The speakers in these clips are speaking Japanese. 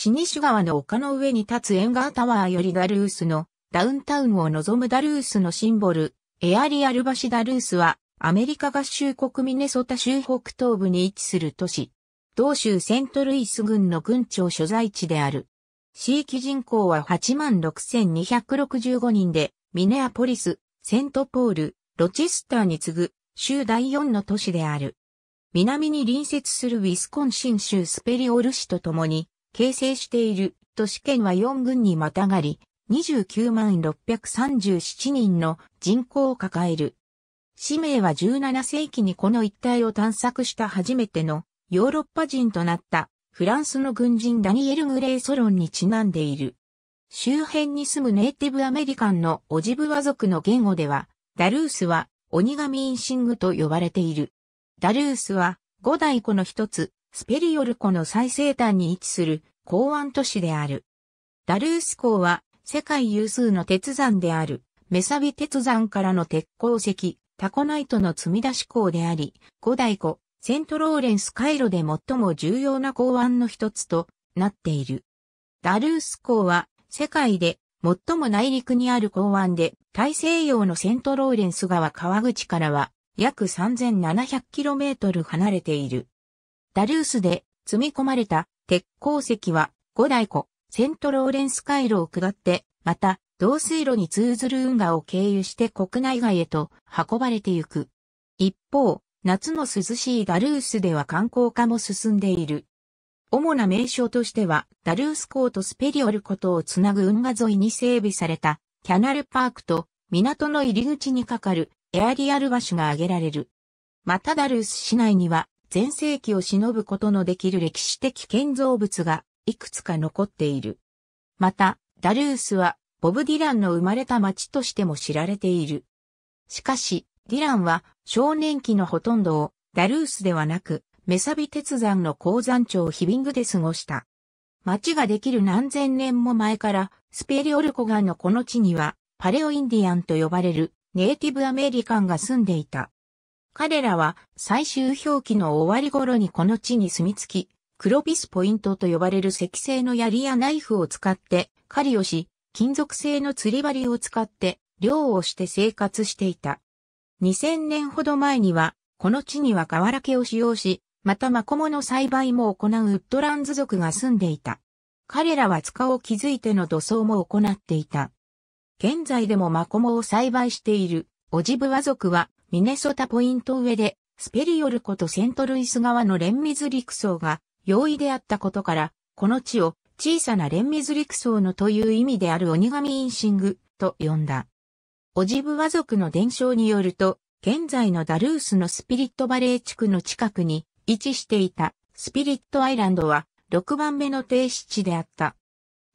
シニシュ川の丘の上に立つエンガータワーよりダルースのダウンタウンを望むダルースのシンボル、エアリアル橋ダルースはアメリカ合衆国ミネソタ州北東部に位置する都市。同州セントルイス郡の郡庁所在地である。地域人口は86,265人で、ミネアポリス、セントポール、ロチェスターに次ぐ州第4の都市である。南に隣接するウィスコンシン州スペリオル市とともに、形成している都市圏は4軍にまたがり、29万637人の人口を抱える。使名は17世紀にこの一帯を探索した初めてのヨーロッパ人となったフランスの軍人ダニエル・グレー・ソロンにちなんでいる。周辺に住むネイティブアメリカンのオジブワ族の言語では、ダルースは鬼神インシングと呼ばれている。ダルースは五大湖の一つ、スペリオル湖の最西端に位置する港湾都市である。ダルース港は世界有数の鉄山である、メサビ鉄山からの鉄鉱石、タコナイトの積み出し港であり、五大湖、セントローレンス回路で最も重要な港湾の一つとなっている。ダルース港は世界で最も内陸にある港湾で、大西洋のセントローレンス川川口からは約 3700km 離れている。ダルースで積み込まれた鉄鉱石は五大湖、セントローレンス回路を下って、また、同水路に通ずる運河を経由して国内外へと運ばれてゆく。一方、夏の涼しいダルースでは観光化も進んでいる。主な名称としては、ダルース港とスペリオル湖とをつなぐ運河沿いに整備されたキャナルパークと港の入り口にかかるエアリアル橋が挙げられる。またダルース市内には全世紀を忍ぶことのできる歴史的建造物がいくつか残っている。また、ダルースはボブ・ディランの生まれた町としても知られている。しかし、ディランは少年期のほとんどをダルースではなく、メサビ鉄山の鉱山町ヒビングで過ごした。町ができる何千年も前から、スペリオルコガンのこの地には、パレオインディアンと呼ばれるネイティブアメリカンが住んでいた。彼らは最終表記の終わり頃にこの地に住み着き、黒ビスポイントと呼ばれる石製の槍やナイフを使って狩りをし、金属製の釣り針を使って漁をして生活していた。2000年ほど前には、この地には瓦家を使用し、またマコモの栽培も行うウッドランズ族が住んでいた。彼らは塚を築いての土葬も行っていた。現在でもマコモを栽培しているオジブワ族はミネソタポイント上で、スペリオルことセントルイス側の連ズ陸層が容易であったことから、この地を小さな連ズ陸層のという意味である鬼神インシングと呼んだ。オジブワ族の伝承によると、現在のダルースのスピリットバレー地区の近くに位置していたスピリットアイランドは6番目の停止地であった。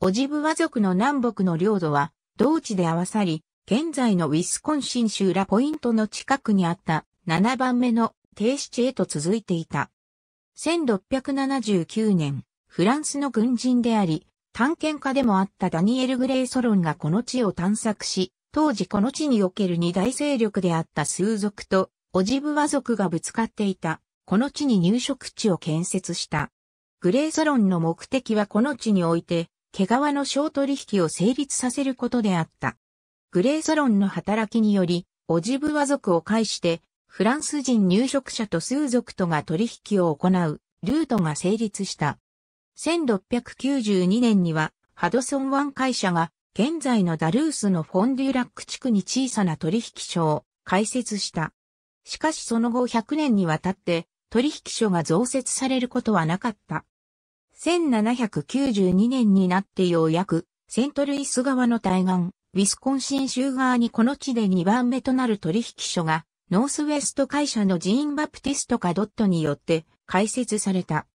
オジブワ族の南北の領土は同地で合わさり、現在のウィスコンシン州ラポイントの近くにあった7番目の停止地へと続いていた。1679年、フランスの軍人であり、探検家でもあったダニエル・グレイ・ソロンがこの地を探索し、当時この地における二大勢力であったスー族とオジブワ族がぶつかっていた、この地に入植地を建設した。グレイ・ソロンの目的はこの地において、毛皮の小取引を成立させることであった。グレーソロンの働きにより、オジブワ族を介して、フランス人入植者と数族とが取引を行う、ルートが成立した。1692年には、ハドソン湾会社が、現在のダルースのフォンデュラック地区に小さな取引所を開設した。しかしその後100年にわたって、取引所が増設されることはなかった。1792年になってようやく、セントルイス側の対岸、ウィスコンシン州側にこの地で2番目となる取引所が、ノースウェスト会社のジーン・バプティスト・カドットによって開設された。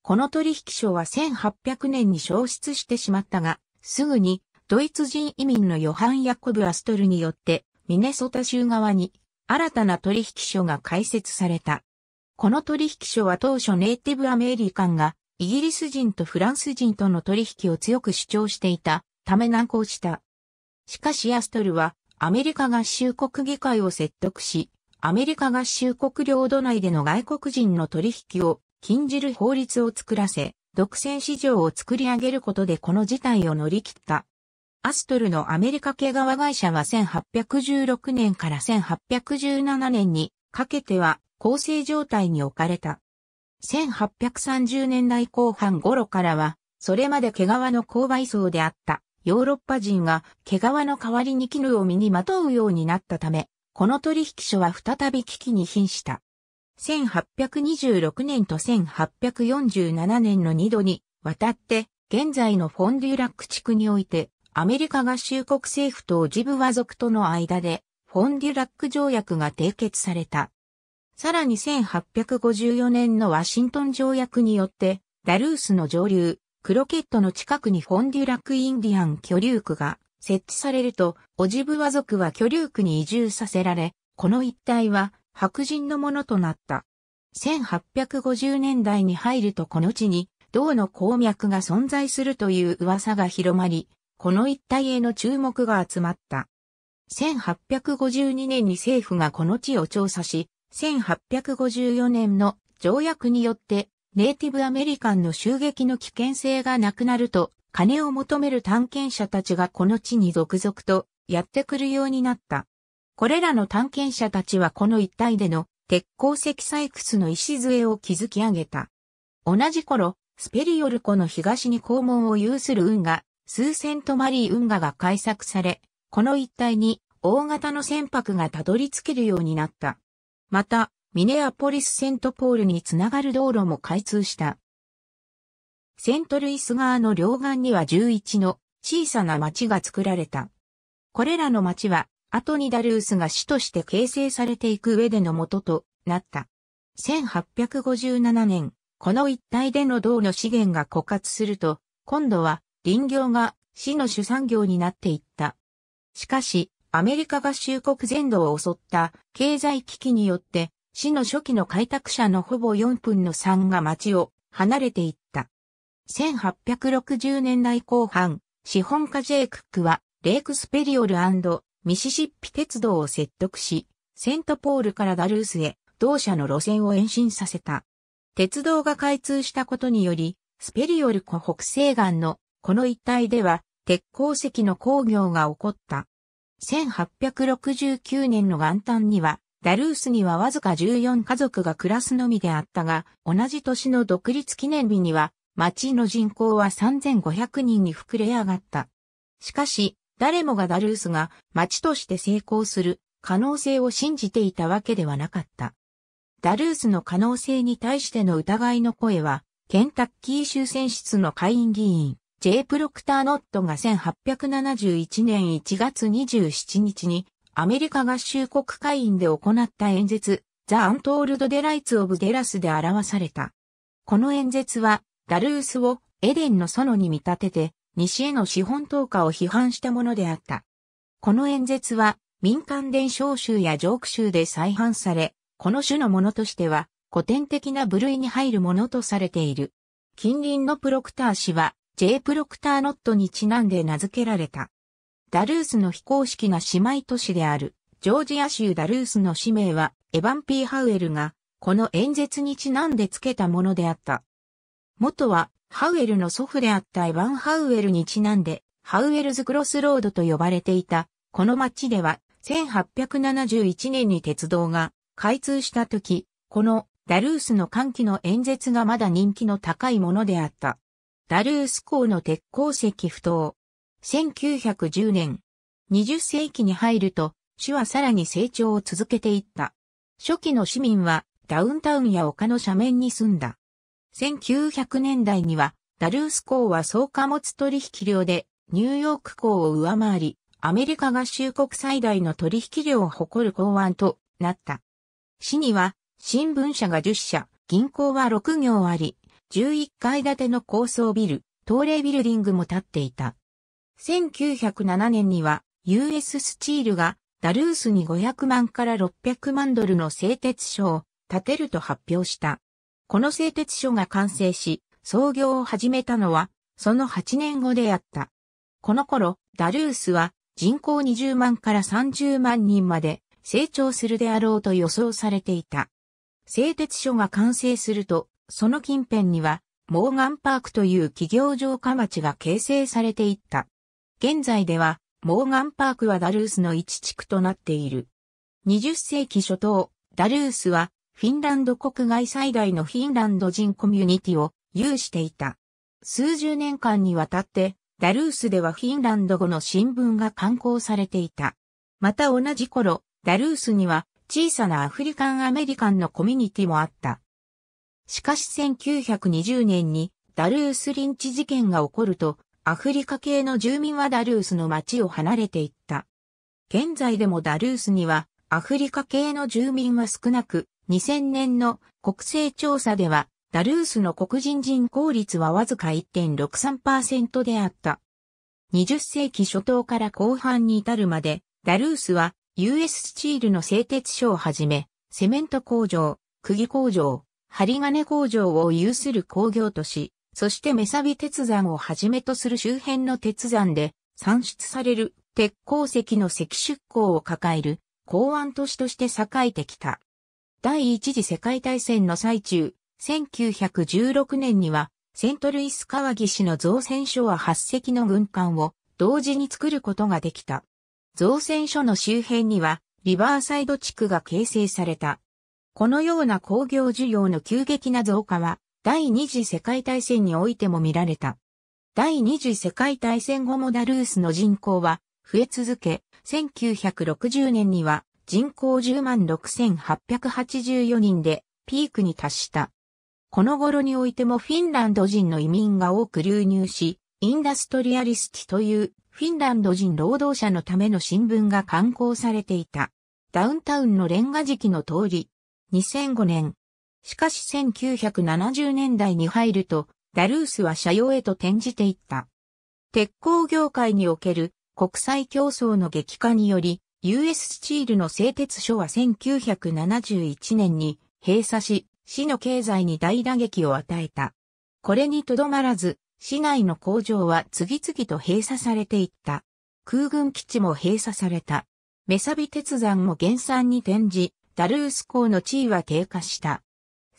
この取引所は1800年に消失してしまったが、すぐにドイツ人移民のヨハン・ヤコブ・アストルによってミネソタ州側に新たな取引所が開設された。この取引所は当初ネイティブアメリカンがイギリス人とフランス人との取引を強く主張していたため難航した。しかしアストルは、アメリカ合衆国議会を説得し、アメリカ合衆国領土内での外国人の取引を禁じる法律を作らせ、独占市場を作り上げることでこの事態を乗り切った。アストルのアメリカ系側会社は1816年から1817年にかけては構成状態に置かれた。1830年代後半頃からは、それまで毛皮の購買層であったヨーロッパ人が毛皮の代わりに絹を身にまとうようになったため、この取引所は再び危機に瀕した。1826年と1847年の2度に渡って、現在のフォンデュラック地区において、アメリカ合衆国政府とジブワ族との間で、フォンデュラック条約が締結された。さらに1854年のワシントン条約によって、ダルースの上流、クロケットの近くにフォンデュラクインディアン居留区が設置されると、オジブワ族は居留区に移住させられ、この一帯は白人のものとなった。1850年代に入るとこの地に、銅の鉱脈が存在するという噂が広まり、この一帯への注目が集まった。1852年に政府がこの地を調査し、1854年の条約によってネイティブアメリカンの襲撃の危険性がなくなると、金を求める探検者たちがこの地に続々とやってくるようになった。これらの探検者たちはこの一帯での鉄鉱石採掘の礎を築き上げた。同じ頃、スペリオル湖の東に肛門を有する運河、数千トマリー運河が開削され、この一帯に大型の船舶がたどり着けるようになった。また、ミネアポリス・セントポールにつながる道路も開通した。セントルイス川の両岸には11の小さな町が作られた。これらの町は、後にダルースが市として形成されていく上での元となった。1857年、この一帯での銅の資源が枯渇すると、今度は林業が市の主産業になっていった。しかし、アメリカ合衆国全土を襲った経済危機によって市の初期の開拓者のほぼ4分の3が町を離れていった。1860年代後半、資本家ジェイ・クックは、レイクスペリオルミシシッピ鉄道を説得し、セントポールからダルースへ、同社の路線を延伸させた。鉄道が開通したことにより、スペリオル湖北西岸のこの一帯では、鉄鉱石の工業が起こった。1869年の元旦には、ダルースにはわずか14家族が暮らすのみであったが、同じ年の独立記念日には、町の人口は3500人に膨れ上がった。しかし、誰もがダルースが町として成功する可能性を信じていたわけではなかった。ダルースの可能性に対しての疑いの声は、ケンタッキー州選出の会員議員、J. プロクターノットが1871年1月27日にアメリカ合衆国会員で行った演説、ザ・アントールド・デライツ・オブ・デラスで表された。この演説は、ダルースをエデンの園に見立てて、西への資本投下を批判したものであった。この演説は、民間伝承集やジョーク集で再販され、この種のものとしては、古典的な部類に入るものとされている。近隣のプロクター氏は、J. プロクターノットにちなんで名付けられた。ダルースの非公式な姉妹都市である、ジョージア州ダルースの氏名は、エヴァン・ピー・ハウエルが、この演説にちなんで付けたものであった。元は、ハウエルの祖父であったエヴァン・ハウエルにちなんで、ハウエルズ・クロスロードと呼ばれていた、この町では、1871年に鉄道が開通した時、このダルースの歓喜の演説がまだ人気の高いものであった。ダルース港の鉄鉱石不当、1910年、20世紀に入ると、市はさらに成長を続けていった。初期の市民はダウンタウンや丘の斜面に住んだ。1900年代には、ダルース港は総貨物取引量でニューヨーク港を上回り、アメリカ合衆国最大の取引量を誇る港湾となった。市には新聞社が10社、銀行は6行あり、11階建ての高層ビル、東霊ビルディングも建っていた。1907年には US スチールがダルースに500万から600万ドルの製鉄所を建てると発表した。この製鉄所が完成し、創業を始めたのは、その8年後であった。この頃、ダルースは人口20万から30万人まで成長するであろうと予想されていた。製鉄所が完成すると、その近辺には、モーガンパークという企業城下町が形成されていった。現在では、モーガンパークはダルースの一地区となっている。20世紀初頭、ダルースは、フィンランド国外最大のフィンランド人コミュニティを有していた。数十年間にわたって、ダルースではフィンランド語の新聞が刊行されていた。また同じ頃、ダルースには小さなアフリカンアメリカンのコミュニティもあった。しかし1920年にダルースリンチ事件が起こると、アフリカ系の住民はダルースの町を離れていった。現在でもダルースにはアフリカ系の住民は少なく、2000年の国勢調査では、ダルースの黒人人口率はわずか1.63%であった。20世紀初頭から後半に至るまで、ダルースは US スチールの製鉄所をはじめ、セメント工場、釘工場、針金工場を有する工業都市、そしてメサビ鉄山をはじめとする周辺の鉄山で産出される鉄鉱石の石出港を抱える港湾都市として栄えてきた。第一次世界大戦の最中、1916年にはセントルイス川岸の造船所は8隻の軍艦を同時に作ることができた。造船所の周辺にはリバーサイド地区が形成された。このような工業需要の急激な増加は第二次世界大戦においても見られた。第二次世界大戦後もダルースの人口は増え続け、1960年には人口10万6884人でピークに達した。この頃においてもフィンランド人の移民が多く流入し、インダストリアリスティというフィンランド人労働者のための新聞が刊行されていた。ダウンタウンのレンガ時期の通り、2005年、しかし1970年代に入ると、ダルースは車用へと転じていった。鉄鋼業界における国際競争の激化により、US スチールの製鉄所は1971年に閉鎖し、市の経済に大打撃を与えた。これにとどまらず、市内の工場は次々と閉鎖されていった。空軍基地も閉鎖された。メサビ鉄山も原産に転じ、ダルース港の地位は低下した。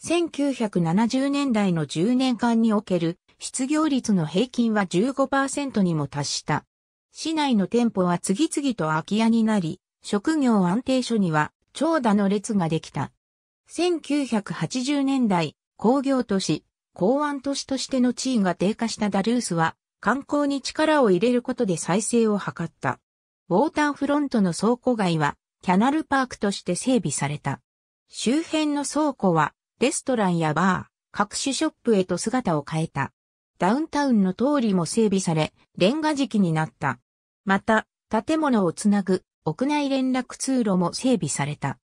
1970年代の10年間における失業率の平均は15%にも達した。市内の店舗は次々と空き家になり、職業安定所には長蛇の列ができた。1980年代、工業都市、港湾都市としての地位が低下したダルースは、観光に力を入れることで再生を図った。ウォーターフロントの倉庫街は、キャナルパークとして整備された。周辺の倉庫は、レストランやバー、各種ショップへと姿を変えた。ダウンタウンの通りも整備され、レンガ敷きになった。また、建物をつなぐ屋内連絡通路も整備された。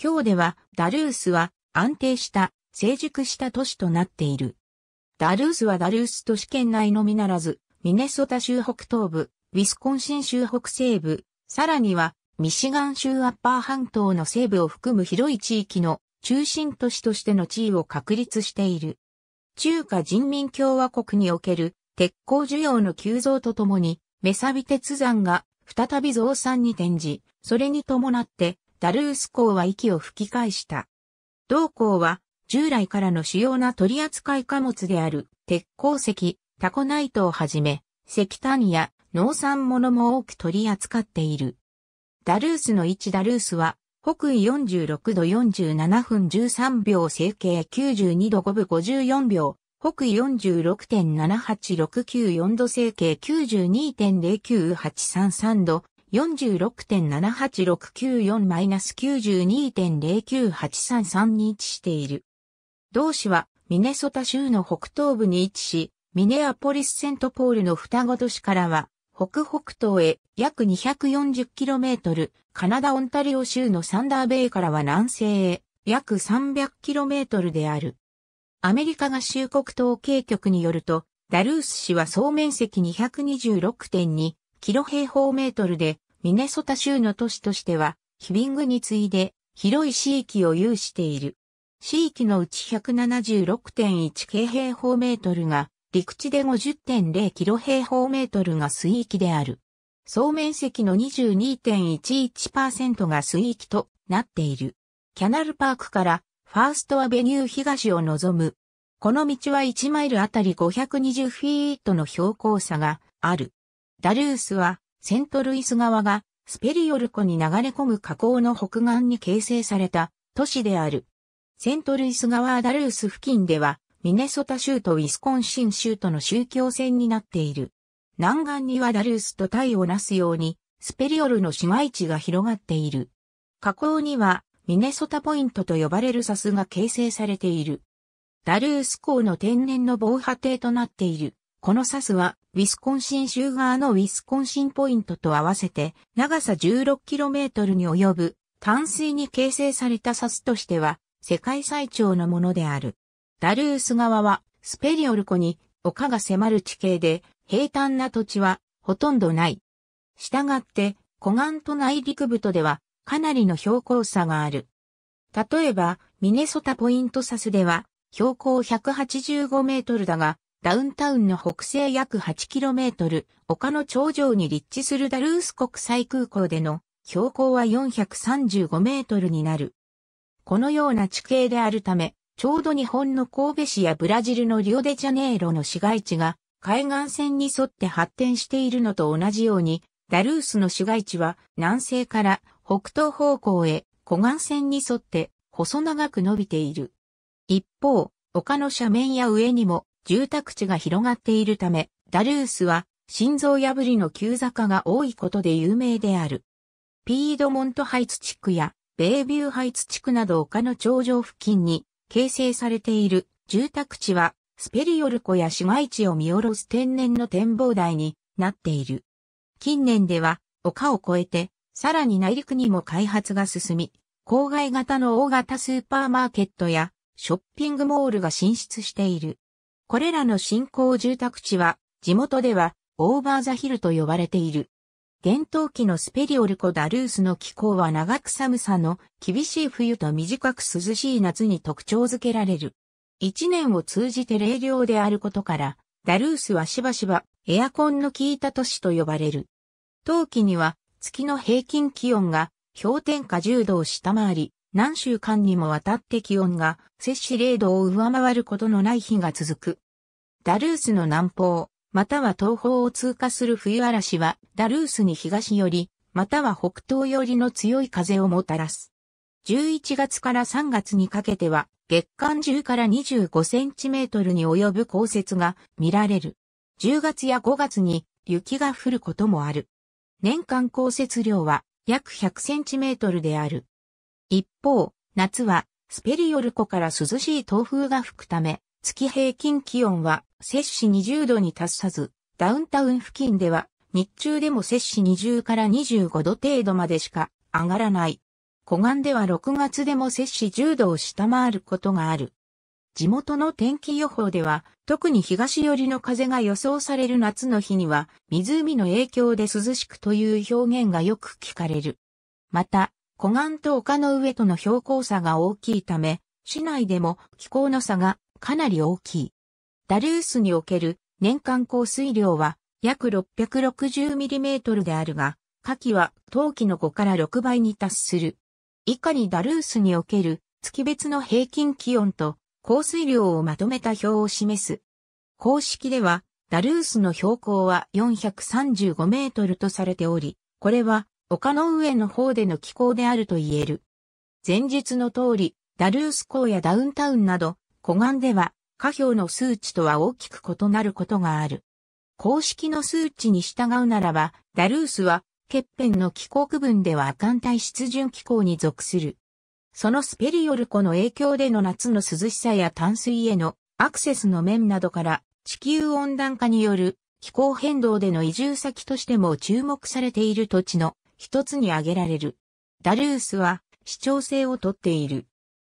今日では、ダルースは安定した、成熟した都市となっている。ダルースはダルース都市圏内のみならず、ミネソタ州北東部、ウィスコンシン州北西部、さらには、ミシガン州アッパー半島の西部を含む広い地域の中心都市としての地位を確立している。中華人民共和国における鉄鋼需要の急増とともに、メサビ鉄山が再び増産に転じ、それに伴ってダルース港は息を吹き返した。同港は従来からの主要な取扱い貨物である鉄鉱石、タコナイトをはじめ、石炭や農産物も多く取り扱っている。ダルースの位置ダルースは北緯46度47分13秒整形92度5分54秒、北緯46.7869度整形92.09833度、46.78694-92.09833に位置している。同市はミネソタ州の北東部に位置し、ミネアポリス・セントポールの双子都市からは、北北東へ約 240km、カナダ・オンタリオ州のサンダーベイからは南西へ、約 300km である。アメリカ合衆国統計局によると、ダルース市は総面積226.2キロ平方メートルで、ミネソタ州の都市としては、ヒビングに次いで、広い地域を有している。地域のうち176.1京平方メートルが、陸地で50.0キロ平方メートルが水域である。総面積の22.11%が水域となっている。キャナルパークからファーストアベニュー東を望む。この道は1マイルあたり520フィートの標高差がある。ダルースはセントルイス川がスペリオル湖に流れ込む河口の北岸に形成された都市である。セントルイス川ダルース付近ではミネソタ州とウィスコンシン州との宗教線になっている。南岸にはダルースとタイをなすように、スペリオルの市街地が広がっている。河口には、ミネソタポイントと呼ばれる砂州が形成されている。ダルース港の天然の防波堤となっている。この砂州は、ウィスコンシン州側のウィスコンシンポイントと合わせて、長さ 16km に及ぶ、淡水に形成された砂州としては、世界最長のものである。ダルース側は、スペリオル湖に丘が迫る地形で、平坦な土地はほとんどない。したがって、湖岸と内陸部とではかなりの標高差がある。例えば、ミネソタポイントサスでは、標高185メートルだが、ダウンタウンの北西約8キロメートル、丘の頂上に立地するダルース国際空港での標高は435メートルになる。このような地形であるため、ちょうど日本の神戸市やブラジルのリオデジャネイロの市街地が海岸線に沿って発展しているのと同じように、ダルースの市街地は南西から北東方向へ湖岸線に沿って細長く伸びている。一方、丘の斜面や上にも住宅地が広がっているため、ダルースは心臓破りの急坂が多いことで有名である。ピードモントハイツ地区やベイビューハイツ地区など丘の頂上付近に形成されている住宅地はスペリオル湖や市街地を見下ろす天然の展望台になっている。近年では、丘を越えて、さらに内陸にも開発が進み、郊外型の大型スーパーマーケットやショッピングモールが進出している。これらの新興住宅地は、地元ではオーバーザヒルと呼ばれている。厳冬期のスペリオルコダルースの気候は長く寒さの厳しい冬と短く涼しい夏に特徴づけられる。一年を通じて冷涼であることから、ダルースはしばしばエアコンの効いた都市と呼ばれる。冬季には月の平均気温が氷点下10度を下回り、何週間にもわたって気温が摂氏0度を上回ることのない日が続く。ダルースの南方、または東方を通過する冬嵐は、ダルースに東寄り、または北東寄りの強い風をもたらす。11月から3月にかけては月間10から25センチメートルに及ぶ降雪が見られる。10月や5月に雪が降ることもある。年間降雪量は約100センチメートルである。一方、夏はスペリオル湖から涼しい東風が吹くため、月平均気温は摂氏20度に達さず、ダウンタウン付近では日中でも摂氏20から25度程度までしか上がらない。湖岸では6月でも摂氏10度を下回ることがある。地元の天気予報では、特に東寄りの風が予想される夏の日には、湖の影響で涼しくという表現がよく聞かれる。また、湖岸と丘の上との標高差が大きいため、市内でも気候の差がかなり大きい。ダルースにおける年間降水量は約 660mm であるが、夏季は冬季の5から6倍に達する。以下にダルースにおける月別の平均気温と降水量をまとめた表を示す。公式では、ダルースの標高は435メートルとされており、これは丘の上の方での気候であると言える。前述の通り、ダルース港やダウンタウンなど、湖岸では、下表の数値とは大きく異なることがある。公式の数値に従うならば、ダルースはケッの気候区分では亜寒帯湿潤気候に属する。そのスペリオル湖の影響での夏の涼しさや淡水へのアクセスの面などから地球温暖化による気候変動での移住先としても注目されている土地の一つに挙げられる。ダルースは市長制をとっている。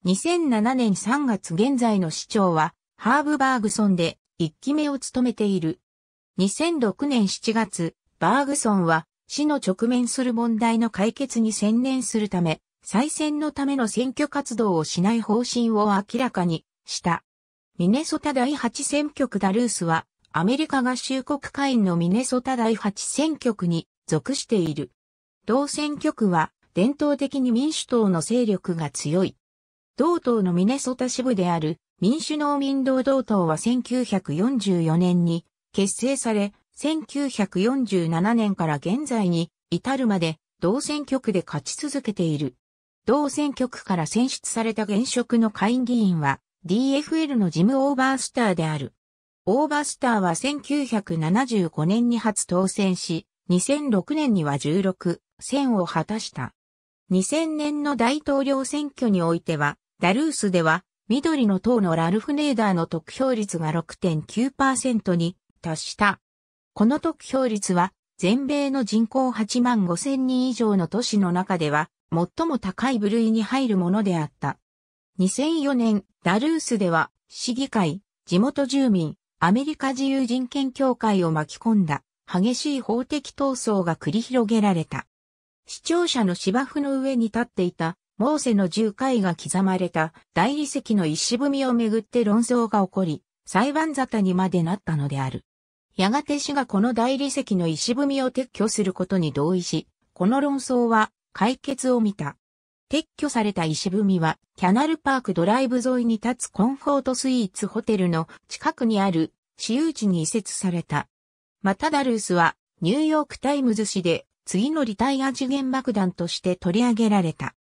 2007年3月現在の市長はハーブバーグソンで1期目を務めている。2006年7月、バーグソンは市の直面する問題の解決に専念するため、再選のための選挙活動をしない方針を明らかにした。ミネソタ第8選挙区ダルースは、アメリカ合衆国会員のミネソタ第8選挙区に属している。同選挙区は、伝統的に民主党の勢力が強い。同党のミネソタ支部である民主農民同同党は1944年に結成され、1947年から現在に至るまで同選挙区で勝ち続けている。同選挙区から選出された現職の下院議員は DFL のジム・オーバースターである。オーバースターは1975年に初当選し、2006年には16選を果たした。2000年の大統領選挙においては、ダルースでは緑の党のラルフ・ネーダーの得票率が6.9%に達した。この得票率は、全米の人口8万5千人以上の都市の中では、最も高い部類に入るものであった。2004年、ダルースでは、市議会、地元住民、アメリカ自由人権協会を巻き込んだ、激しい法的闘争が繰り広げられた。視聴者の芝生の上に立っていた、モーセの1回が刻まれた大理石の石踏みをめぐって論争が起こり、裁判沙汰にまでなったのである。やがて市がこの大理石の石踏みを撤去することに同意し、この論争は解決を見た。撤去された石踏みは、キャナルパークドライブ沿いに立つコンフォートスイーツホテルの近くにある私有地に移設された。またダルースは、ニューヨークタイムズ市で、次のリタイア次元爆弾として取り上げられた。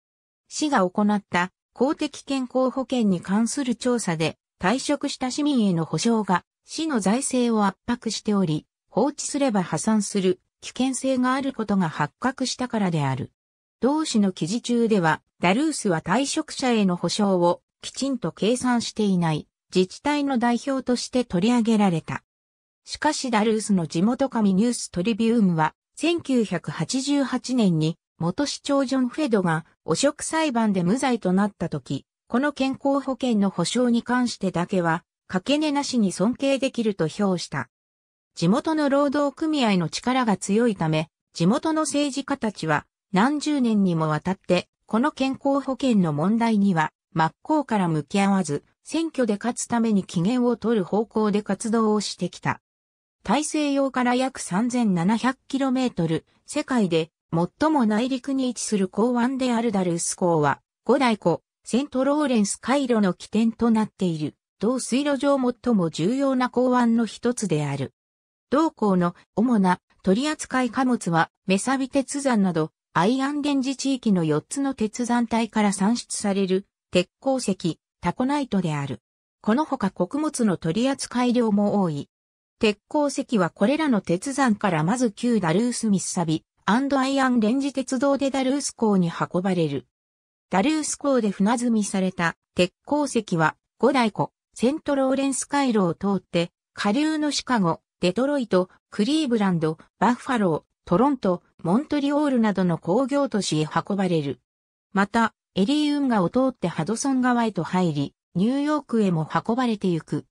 市が行った公的健康保険に関する調査で、退職した市民への保障が市の財政を圧迫しており、放置すれば破産する危険性があることが発覚したからである。同市の記事中では、ダルースは退職者への保障をきちんと計算していない自治体の代表として取り上げられた。しかしダルースの地元紙ニューストリビウムは、1988年に元市長ジョン・フェドが汚職裁判で無罪となった時、この健康保険の保障に関してだけはかけ根なしに尊敬できると評した。地元の労働組合の力が強いため、地元の政治家たちは何十年にもわたって、この健康保険の問題には真っ向から向き合わず、選挙で勝つために期限を取る方向で活動をしてきた。大西洋から約 3700km、世界で最も内陸に位置する港湾であるダルス港は、五大湖、セントローレンス回路の起点となっている。同水路上最も重要な港湾の一つである。同港の主な取扱い貨物は、メサビ鉄山など、アアインレンジ地域の4つの鉄山帯から産出される、鉄鉱石、タコナイトである。このほか穀物の取扱い量も多い。鉄鉱石はこれらの鉄山からまず旧ダルースミスサビ、アイアンレンジ鉄道でダルース港に運ばれる。ダルース港で船積みされた鉄鉱石は五大湖、セントローレンス回路を通って、下流のシカゴ、デトロイト、クリーブランド、バッファロー、トロント、モントリオールなどの工業都市へ運ばれる。また、エリー運河を通ってハドソン川へと入り、ニューヨークへも運ばれてゆく。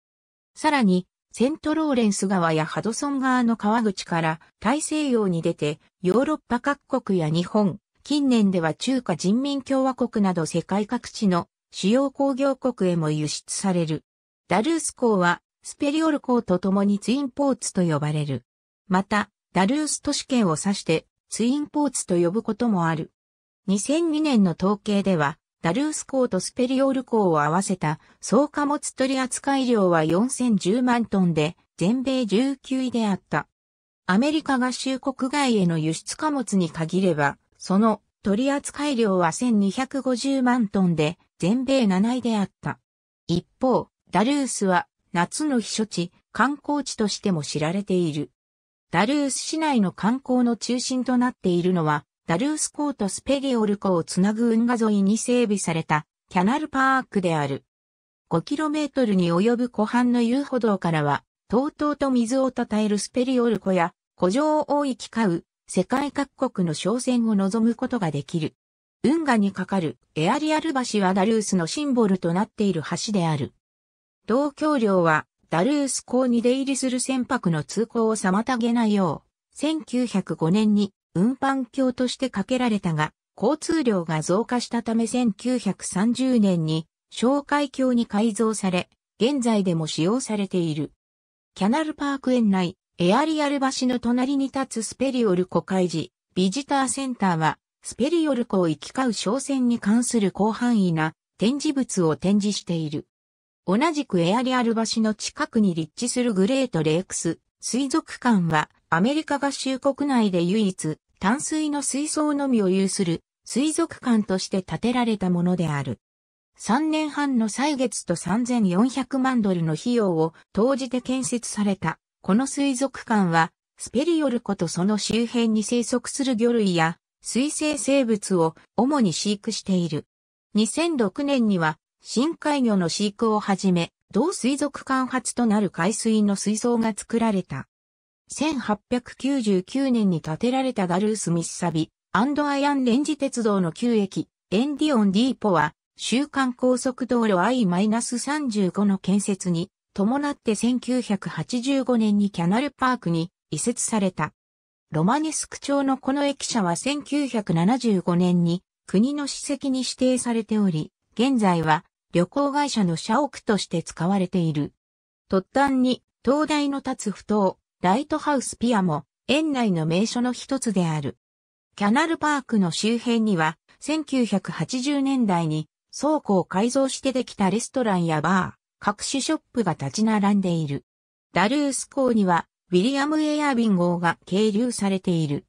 さらに、セントローレンス川やハドソン川の川口から大西洋に出て、ヨーロッパ各国や日本、近年では中華人民共和国など世界各地の主要工業国へも輸出される。ダルース港は、スペリオル港と共にツインポーツと呼ばれる。また、ダルース都市圏を指して、ツインポーツと呼ぶこともある。2002年の統計では、ダルース港とスペリオール港を合わせた総貨物取扱量は4010万トンで、全米19位であった。アメリカ合衆国外への輸出貨物に限れば、その取扱量は1250万トンで、全米7位であった。一方、ダルースは夏の避暑地、観光地としても知られている。ダルース市内の観光の中心となっているのは、ダルース港とスペゲオル湖をつなぐ運河沿いに整備されたキャナルパークである。5km に及ぶ湖畔の遊歩道からは、とうとうと水をたたえるスペリオル湖や、湖上を行き交う世界各国の商船を望むことができる。運河に架かるエアリアル橋はダルースのシンボルとなっている橋である。同橋梁はダルース港に出入りする船舶の通行を妨げないよう、1905年に運搬橋として架けられたが、交通量が増加したため1930年に紹介橋に改造され、現在でも使用されている。キャナルパーク園内、エアリアル橋の隣に立つスペリオル湖海寺、ビジターセンターは、スペリオル湖を行き交う商船に関する広範囲な展示物を展示している。同じくエアリアル橋の近くに立地するグレートレークス水族館はアメリカ合衆国内で唯一淡水の水槽のみを有する水族館として建てられたものである。3年半の歳月と3400万ドルの費用を投じて建設された。この水族館はスペリオルコとその周辺に生息する魚類や水生生物を主に飼育している。2006年には深海魚の飼育をはじめ、同水族館発となる海水の水槽が作られた。1899年に建てられたダルース・ミッサビ、アンドアイアンレンジ鉄道の旧駅、エンディオン・ディーポは、週間高速道路 I-35 の建設に伴って1985年にキャナルパークに移設された。ロマネスク町のこの駅舎は1975年に国の史跡に指定されており、現在は旅行会社の社屋として使われている。突端に、灯台の立つ不頭、ライトハウスピアも、園内の名所の一つである。キャナルパークの周辺には、1980年代に倉庫を改造してできたレストランやバー、各種ショップが立ち並んでいる。ダルース港には、ウィリアム・エアービン号が係留されている。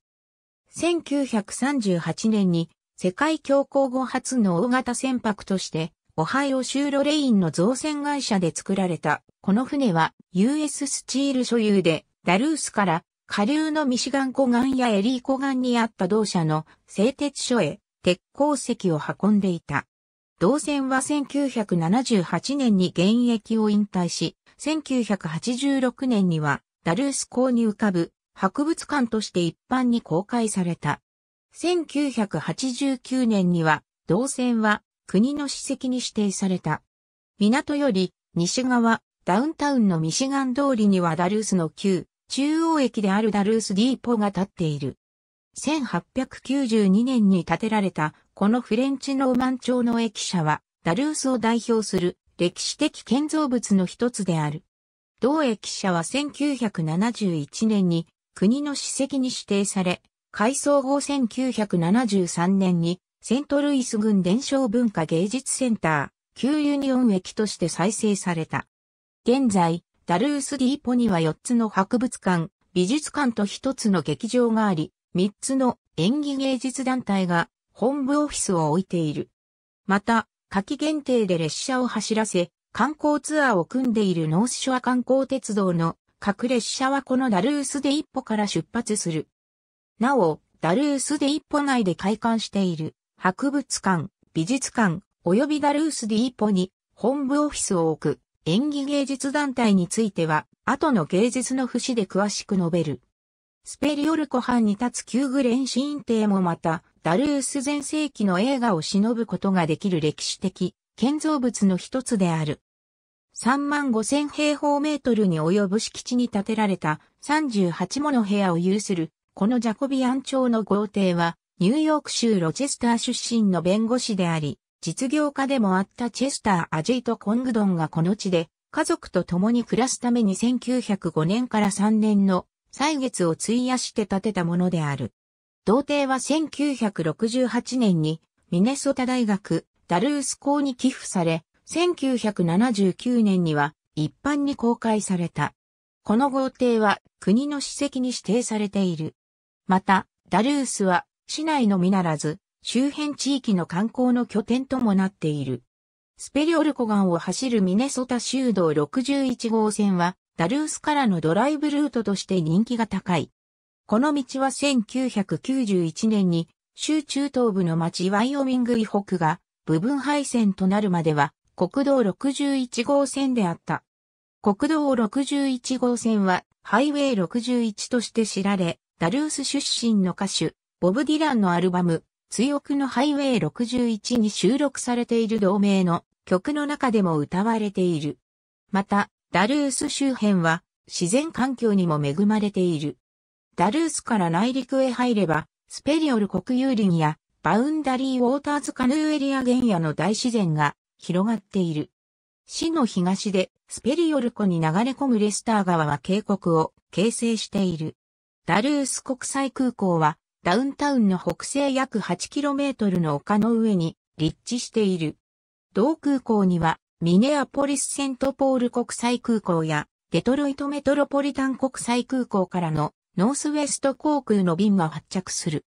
1938年に世界恐慌後初の大型船舶としてオハイオ州ロレインの造船会社で作られた。この船は US スチール所有で、ダルースから下流のミシガン湖岸やエリー湖岸にあった同社の製鉄所へ鉄鉱石を運んでいた。同船は1978年に現役を引退し、1986年にはダルース港に浮かぶ博物館として一般に公開された。1989年には、同船は国の史跡に指定された。港より西側、ダウンタウンのミシガン通りにはダルースの旧中央駅であるダルースディーポが建っている。1892年に建てられたこのフレンチノーマン町の駅舎はダルースを代表する歴史的建造物の一つである。同駅舎は1971年に国の史跡に指定され、改装後1973年にセントルイス郡伝承文化芸術センター、旧ユニオン駅として再生された。現在、ダルースディーポには4つの博物館、美術館と1つの劇場があり、3つの演技芸術団体が本部オフィスを置いている。また、夏季限定で列車を走らせ、観光ツアーを組んでいるノースショア観光鉄道の各列車はこのダルースディーポから出発する。なお、ダルースディーポ内で開館している博物館、美術館、及びダルースディーポに本部オフィスを置く演技芸術団体については、後の芸術の節で詳しく述べる。スペリオル湖畔に立つ旧グレンシーン邸もまた、ダルース全盛期の映画を忍ぶことができる歴史的建造物の一つである。3万5千平方メートルに及ぶ敷地に建てられた38もの部屋を有する、このジャコビアン町の豪邸は、ニューヨーク州ロチェスター出身の弁護士であり、実業家でもあったチェスター・アジェイト・コングドンがこの地で家族と共に暮らすために1905年から3年の歳月を費やして建てたものである。童貞は1968年にミネソタ大学ダルース校に寄付され、1979年には一般に公開された。この豪邸は国の史跡に指定されている。また、ダルースは市内のみならず、周辺地域の観光の拠点ともなっている。スペリオル湖岸を走るミネソタ州道61号線は、ダルースからのドライブルートとして人気が高い。この道は1991年に、州中東部の町ワイオミング以北が部分配線となるまでは国道61号線であった。国道61号線はハイウェイ61として知られ、ダルース出身の歌手、ボブ・ディランのアルバム、追憶のハイウェイ61に収録されている同名の曲の中でも歌われている。また、ダルース周辺は自然環境にも恵まれている。ダルースから内陸へ入れば、スペリオル国有林やバウンダリーウォーターズカヌーエリア原野の大自然が広がっている。市の東でスペリオル湖に流れ込むレスター川は渓谷を形成している。ダルース国際空港はダウンタウンの北西約 8km の丘の上に立地している。同空港にはミネアポリスセントポール国際空港やデトロイトメトロポリタン国際空港からのノースウェスト航空の便が発着する。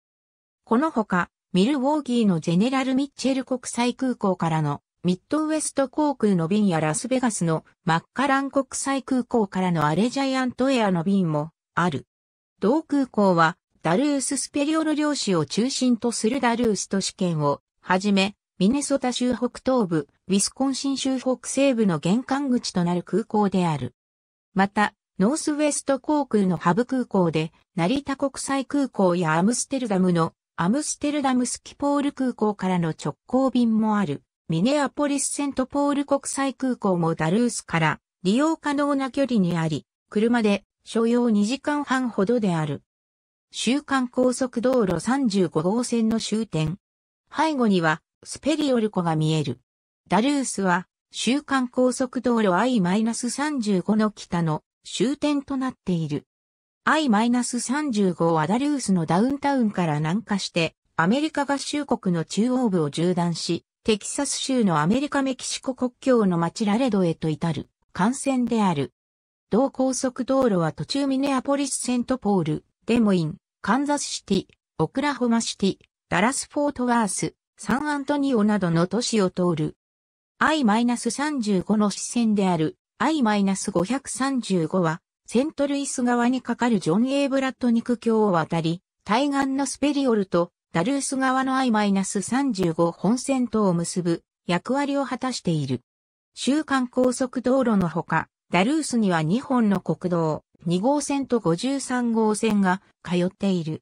このほか、ミルウォーギーのジェネラル・ミッチェル国際空港からのミッドウェスト航空の便やラスベガスのマッカラン国際空港からのアレジャイアントエアの便もある。同空港はダルース・スペリオル漁師を中心とするダルース都市圏をはじめ、ミネソタ州北東部、ウィスコンシン州北西部の玄関口となる空港である。また、ノースウェスト航空のハブ空港で、成田国際空港やアムステルダムのアムステルダムスキポール空港からの直行便もある、ミネアポリスセントポール国際空港もダルースから利用可能な距離にあり、車で所要2時間半ほどである。週刊高速道路35号線の終点。背後には、スペリオル湖が見える。ダルースは、週刊高速道路 I-35 の北の終点となっている。I-35 はダルースのダウンタウンから南下して、アメリカ合衆国の中央部を縦断し、テキサス州のアメリカメキシコ国境の町ラレドへと至る、幹線である。同高速道路は途中ミネアポリスセントポール、デモイン、カンザスシティ、オクラホマシティ、ダラスフォートワース、サンアントニオなどの都市を通る。I-35 の支線である I-535 は、セントルイス側に架かるジョン・エイブラッドニク橋を渡り、対岸のスペリオルとダルース側の I-35 本線とを結ぶ役割を果たしている。週間高速道路のほか、ダルースには2本の国道、2号線と53号線が通っている。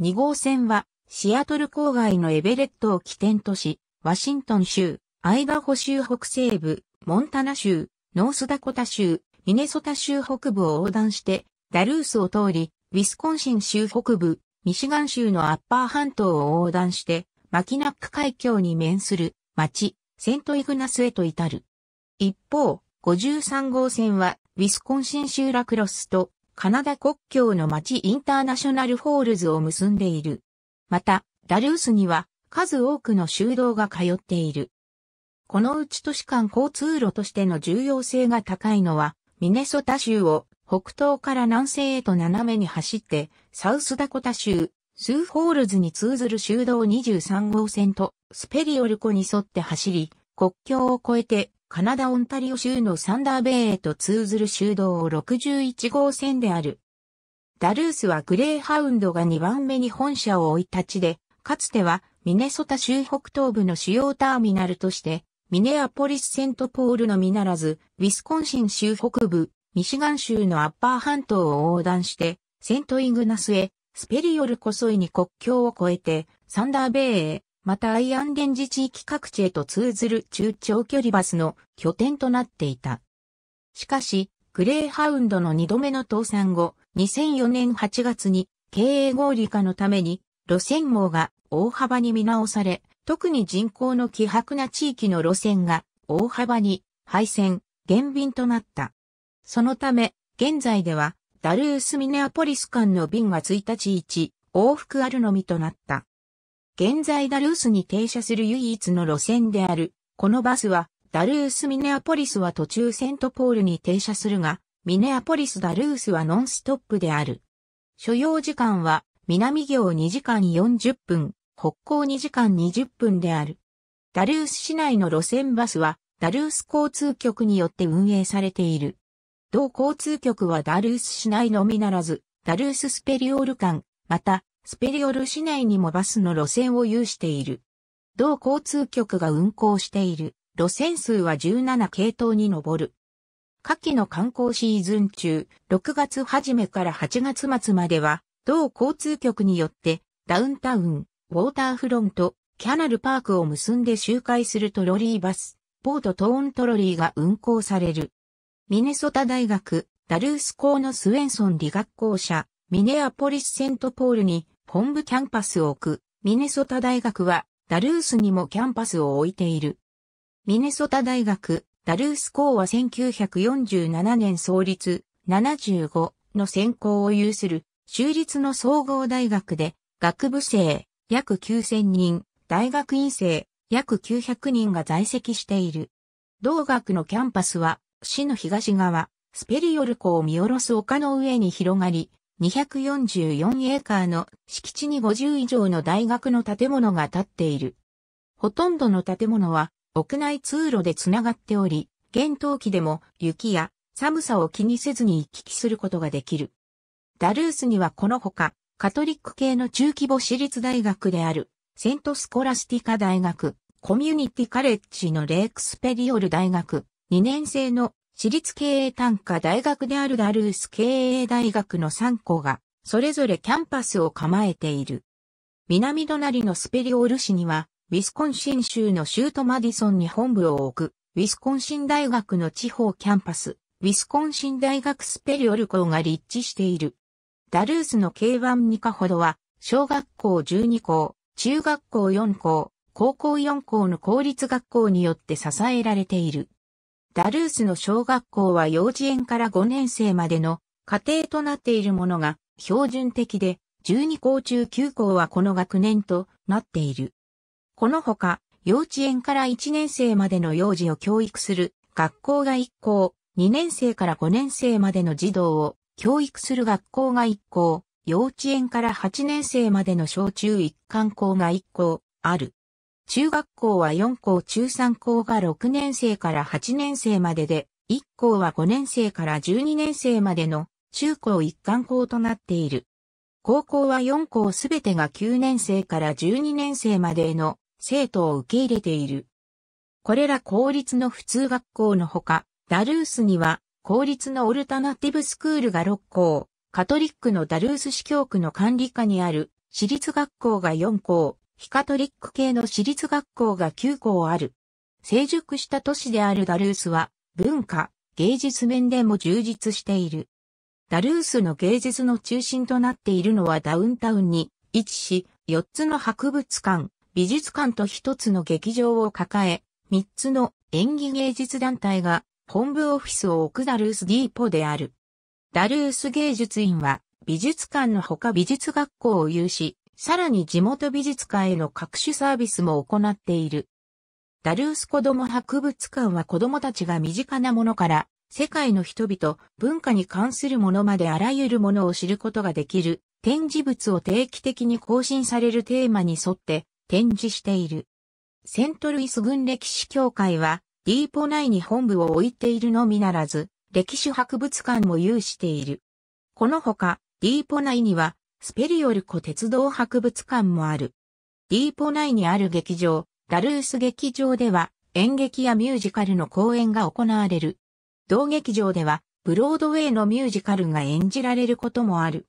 2号線はシアトル郊外のエベレットを起点とし、ワシントン州、アイダホ州北西部、モンタナ州、ノースダコタ州、ミネソタ州北部を横断して、ダルースを通り、ウィスコンシン州北部、ミシガン州のアッパー半島を横断して、マキナック海峡に面する町、セントイグナスへと至る。一方、53号線はウィスコンシン州ラクロスとカナダ国境の町インターナショナルホールズを結んでいる。また、ダルースには数多くの修道が通っている。このうち都市間交通路としての重要性が高いのは、ミネソタ州を北東から南西へと斜めに走って、サウスダコタ州、スーホールズに通ずる修道23号線とスペリオル湖に沿って走り、国境を越えてカナダ・オンタリオ州のサンダーベイへと通ずる州道61号線である。ダルースはグレーハウンドが2番目に本社を置いた地で、かつてはミネソタ州北東部の主要ターミナルとして、ミネアポリス・セントポールのみならず、ウィスコンシン州北部、ミシガン州のアッパー半島を横断して、セントイングナスへ、スペリオルこそいに国境を越えて、サンダーベイへ、またアイアンレンジ地域各地へと通ずる中長距離バスの拠点となっていた。しかし、グレーハウンドの2度目の倒産後、2004年8月に経営合理化のために路線網が大幅に見直され、特に人口の希薄な地域の路線が大幅に廃線、減便となった。そのため、現在ではダルース・ミネアポリス間の便は1日1往復あるのみとなった。現在ダルースに停車する唯一の路線である。このバスは、ダルース・ミネアポリスは途中セントポールに停車するが、ミネアポリス・ダルースはノンストップである。所要時間は、南行2時間40分、北行2時間20分である。ダルース市内の路線バスは、ダルース交通局によって運営されている。同交通局はダルース市内のみならず、ダルース・スペリオール間、また、スペリオル市内にもバスの路線を有している。同交通局が運行している路線数は17系統に上る。夏季の観光シーズン中、6月初めから8月末までは、同交通局によってダウンタウン、ウォーターフロント、キャナルパークを結んで周回するトロリーバス、ポートトーントロリーが運行される。ミネソタ大学、ダルース校のスウェンソン理学校舎、ミネアポリスセントポールに本部キャンパスを置く、ミネソタ大学は、ダルースにもキャンパスを置いている。ミネソタ大学、ダルース校は1947年創立75の専攻を有する州立の総合大学で学部生約9000人、大学院生約900人が在籍している。同学のキャンパスは市の東側、スペリオル湖を見下ろす丘の上に広がり、244エーカーの敷地に50以上の大学の建物が建っている。ほとんどの建物は屋内通路でつながっており、厳冬期でも雪や寒さを気にせずに行き来することができる。ダルースにはこのほか、カトリック系の中規模私立大学である、セントスコラスティカ大学、コミュニティカレッジのレークスペリオル大学、2年生の私立経営単科大学であるダルース経営大学の3校が、それぞれキャンパスを構えている。南隣のスペリオール市には、ウィスコンシン州の州都マディソンに本部を置く、ウィスコンシン大学の地方キャンパス、ウィスコンシン大学スペリオル校が立地している。ダルースの K12 かほどは、小学校12校、中学校4校、高校4校の公立学校によって支えられている。ダルースの小学校は幼稚園から5年生までの家庭となっているものが標準的で、12校中9校はこの学年となっている。このほか、幼稚園から1年生までの幼児を教育する学校が1校、2年生から5年生までの児童を教育する学校が1校、幼稚園から8年生までの小中一貫校が1校ある。中学校は4校中3校が6年生から8年生までで、1校は5年生から12年生までの中高一貫校となっている。高校は4校すべてが9年生から12年生までの生徒を受け入れている。これら公立の普通学校のほか、ダルースには公立のオルタナティブスクールが6校、カトリックのダルース市教区の管理下にある私立学校が4校、ヒカトリック系の私立学校が9校ある。成熟した都市であるダルースは、文化、芸術面でも充実している。ダルースの芸術の中心となっているのはダウンタウンに位置し、4つの博物館、美術館と1つの劇場を抱え、3つの演技芸術団体が本部オフィスを置くダルースディーポである。ダルース芸術院は美術館のほか美術学校を有し、さらに地元美術館への各種サービスも行っている。ダルース子ども博物館は子どもたちが身近なものから、世界の人々、文化に関するものまであらゆるものを知ることができる、展示物を定期的に更新されるテーマに沿って展示している。セントルイス軍歴史協会は、ディーポ内に本部を置いているのみならず、歴史博物館も有している。このほか、ディーポ内には、スペリオル湖鉄道博物館もある。ディーポ内にある劇場、ダルース劇場では演劇やミュージカルの公演が行われる。同劇場ではブロードウェイのミュージカルが演じられることもある。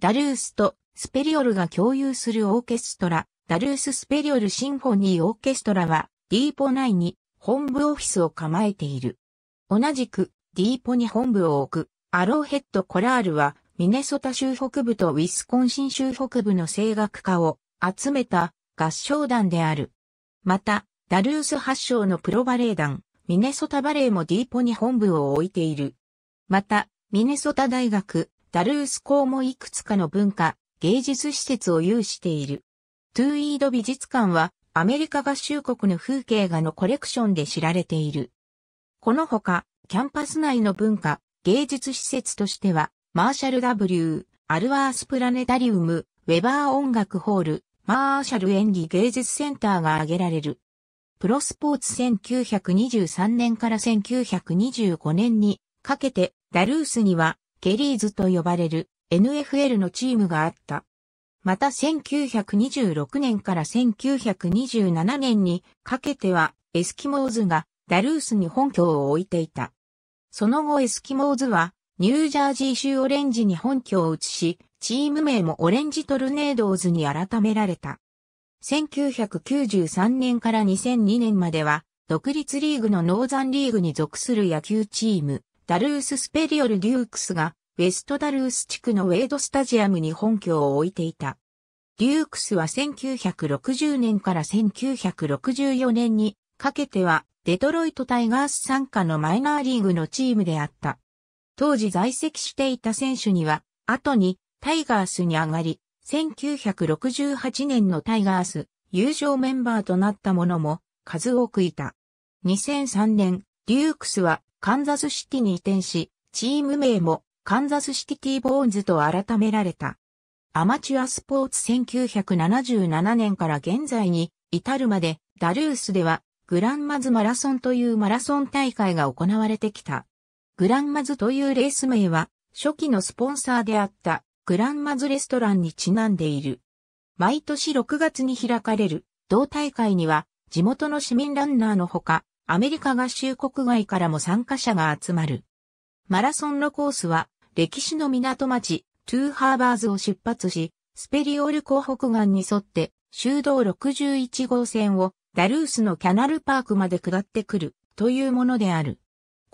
ダルースとスペリオルが共有するオーケストラ、ダルーススペリオルシンフォニーオーケストラはディーポ内に本部オフィスを構えている。同じくディーポに本部を置くアローヘッドコラールはミネソタ州北部とウィスコンシン州北部の声楽家を集めた合唱団である。また、ダルース発祥のプロバレエ団、ミネソタバレエもディーポに本部を置いている。また、ミネソタ大学、ダルース校もいくつかの文化、芸術施設を有している。トゥーイード美術館は、アメリカ合衆国の風景画のコレクションで知られている。このほか、キャンパス内の文化、芸術施設としては、マーシャル W、アルワースプラネタリウム、ウェバー音楽ホール、マーシャル演技芸術センターが挙げられる。プロスポーツ1923年から1925年にかけてダルースにはケリーズと呼ばれる NFL のチームがあった。また1926年から1927年にかけてはエスキモーズがダルースに本拠を置いていた。その後エスキモーズはニュージャージー州オレンジに本拠を移し、チーム名もオレンジトルネードーズに改められた。1993年から2002年までは、独立リーグのノーザンリーグに属する野球チーム、ダルース・スペリオル・デュークスが、ウェストダルース地区のウェイドスタジアムに本拠を置いていた。デュークスは1960年から1964年にかけては、デトロイトタイガース参加のマイナーリーグのチームであった。当時在籍していた選手には、後にタイガースに上がり、1968年のタイガース優勝メンバーとなった者も数多くいた。2003年、デュークスはカンザスシティに移転し、チーム名もカンザスシティティボーンズと改められた。アマチュアスポーツ1977年から現在に至るまでダルースではグランマズマラソンというマラソン大会が行われてきた。グランマズというレース名は、初期のスポンサーであったグランマズレストランにちなんでいる。毎年6月に開かれる同大会には地元の市民ランナーのほか、アメリカ合衆国外からも参加者が集まる。マラソンのコースは歴史の港町トゥーハーバーズを出発し、スペリオール港北岸に沿って修道61号線をダルースのキャナルパークまで下ってくるというものである。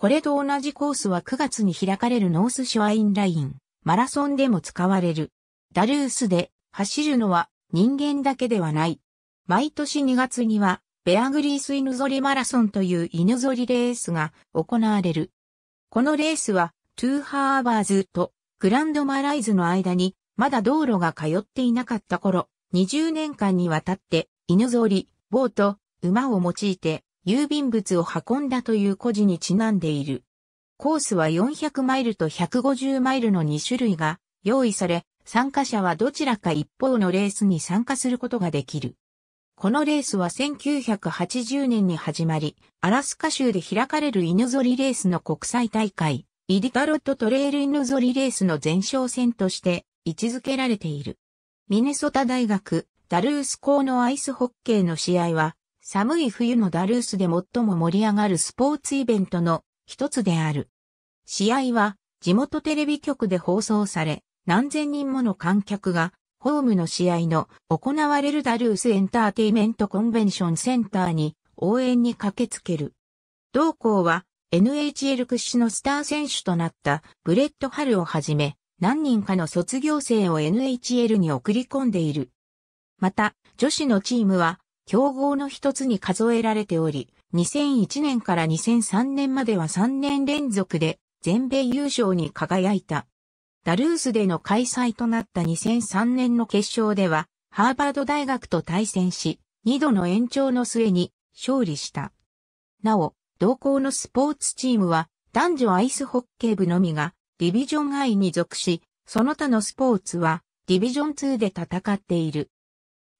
これと同じコースは9月に開かれるノースショアインライン、マラソンでも使われる。ダルースで走るのは人間だけではない。毎年2月には、ベアグリース犬ぞりマラソンという犬ぞりレースが行われる。このレースは、トゥーハーバーズとグランドマライズの間に、まだ道路が通っていなかった頃、20年間にわたって、犬ぞり、ボート、馬を用いて、郵便物を運んだという故事にちなんでいる。コースは400マイルと150マイルの2種類が用意され、参加者はどちらか一方のレースに参加することができる。このレースは1980年に始まり、アラスカ州で開かれる犬ぞりレースの国際大会、イディタロットトレイル犬ぞりレースの前哨戦として位置づけられている。ミネソタ大学、ダルース校のアイスホッケーの試合は、寒い冬のダルースで最も盛り上がるスポーツイベントの一つである。試合は地元テレビ局で放送され、何千人もの観客がホームの試合の行われるダルースエンターテイメントコンベンションセンターに応援に駆けつける。同校は NHL 屈指のスター選手となったブレット・ハルをはじめ何人かの卒業生を NHL に送り込んでいる。また女子のチームは競合の一つに数えられており、2001年から2003年までは3年連続で全米優勝に輝いた。ダルースでの開催となった2003年の決勝では、ハーバード大学と対戦し、2度の延長の末に勝利した。なお、同校のスポーツチームは男女アイスホッケー部のみがディビジョン I に属し、その他のスポーツはディビジョン2で戦っている。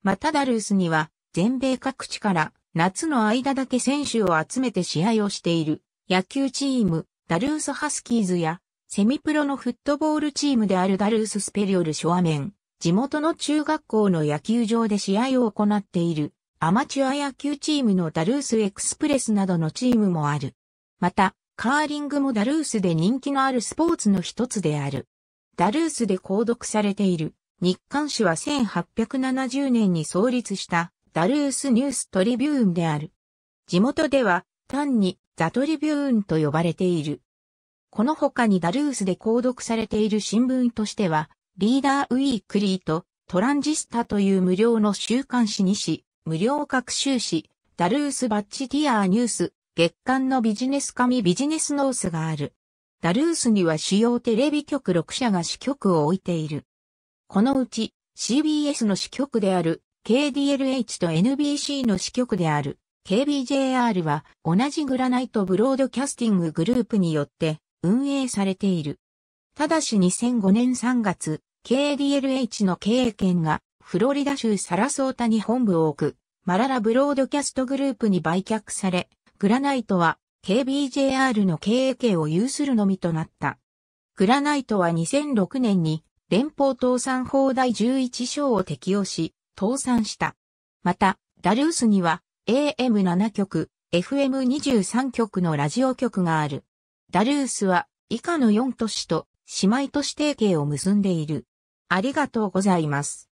またダルースには全米各地から夏の間だけ選手を集めて試合をしている野球チームダルースハスキーズやセミプロのフットボールチームであるダルーススペリオルショアメン、地元の中学校の野球場で試合を行っているアマチュア野球チームのダルースエクスプレスなどのチームもある。また、カーリングもダルースで人気のあるスポーツの一つである。ダルースで購読されている日刊誌は1870年に創立したダルースニューストリビューンである。地元では単にザトリビューンと呼ばれている。この他にダルースで購読されている新聞としては、リーダーウィークリーとトランジスタという無料の週刊誌にし、無料各週誌、ダルースバッチティアーニュース、月刊のビジネス紙ビジネスノースがある。ダルースには主要テレビ局6社が支局を置いている。このうち CBS の支局である KDLH と NBC の支局である KBJR は同じグラナイトブロードキャスティンググループによって運営されている。ただし2005年3月、KDLH の経営権がフロリダ州サラソータに本部を置くマララブロードキャストグループに売却され、グラナイトは KBJR の経営権を有するのみとなった。グラナイトは2006年に連邦倒産法第11章を適用し、倒産した。また、ダルースには AM7 局、FM23 局のラジオ局がある。ダルースは以下の4都市と姉妹都市提携を結んでいる。ありがとうございます。